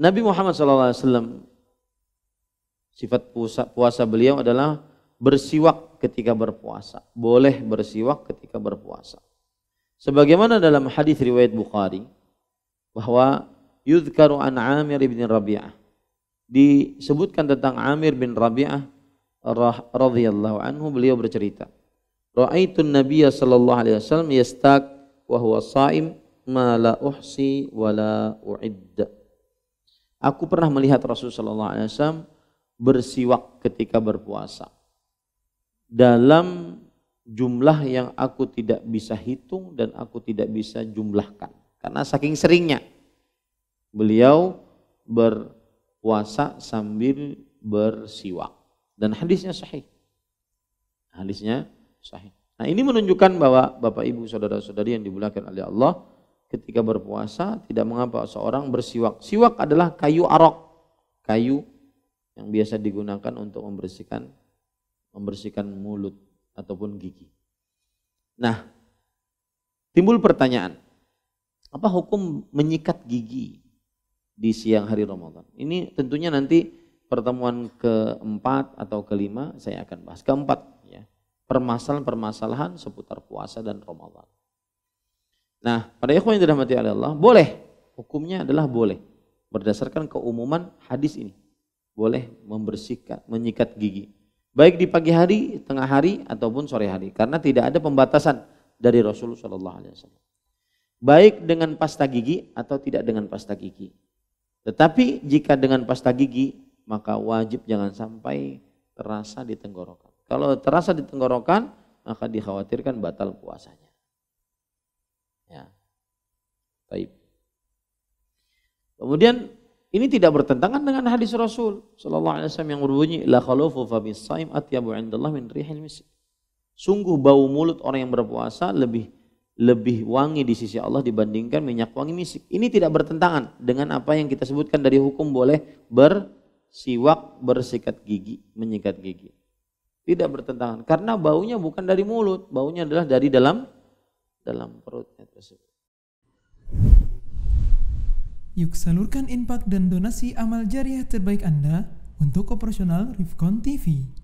Nabi Muhammad SAW sifat puasa, puasa beliau adalah bersiwak ketika berpuasa. Boleh bersiwak ketika berpuasa. Sebagaimana dalam hadis riwayat Bukhari bahwa yudhkaru an Amir bin Rabi'ah disebutkan tentang Amir bin Rabi'ah radhiyallahu anhu beliau bercerita Ra'aitun Nabiya sallallahu alaihi wasallam yastak wa huwa sha'im ma la uhsi wa la u'idda Aku pernah melihat Rasulullah SAW bersiwak ketika berpuasa. Dalam jumlah yang aku tidak bisa hitung dan aku tidak bisa jumlahkan. Karena saking seringnya beliau berpuasa sambil bersiwak. Dan hadisnya sahih. Hadisnya sahih. Nah ini menunjukkan bahwa Bapak Ibu Saudara Saudari yang dimuliakan oleh Allah ketika berpuasa tidak mengapa seorang bersiwak. Siwak adalah kayu arok, kayu yang biasa digunakan untuk membersihkan membersihkan mulut ataupun gigi. Nah, timbul pertanyaan, apa hukum menyikat gigi di siang hari Ramadan? Ini tentunya nanti pertemuan keempat atau kelima saya akan bahas. Keempat, ya, permasalahan-permasalahan seputar puasa dan Ramadan. Nah, pada ikhwan yang dirahmati oleh Allah, boleh. Hukumnya adalah boleh. Berdasarkan keumuman hadis ini. Boleh membersihkan, menyikat gigi. Baik di pagi hari, tengah hari, ataupun sore hari. Karena tidak ada pembatasan dari Rasulullah SAW. Baik dengan pasta gigi atau tidak dengan pasta gigi. Tetapi jika dengan pasta gigi, maka wajib jangan sampai terasa di tenggorokan. Kalau terasa di tenggorokan, maka dikhawatirkan batal puasanya. Ya. Baik. Kemudian ini tidak bertentangan dengan hadis Rasul sallallahu alaihi wasallam yang berbunyi la khalufu fa saim atyabu indallahi min rihil misk. Sungguh bau mulut orang yang berpuasa lebih lebih wangi di sisi Allah dibandingkan minyak wangi misik. Ini tidak bertentangan dengan apa yang kita sebutkan dari hukum boleh bersiwak, bersikat gigi, menyikat gigi. Tidak bertentangan karena baunya bukan dari mulut, baunya adalah dari dalam dalam perutnya tersebut. Yuk salurkan impak dan donasi amal jariah terbaik Anda untuk operasional Rifkon TV.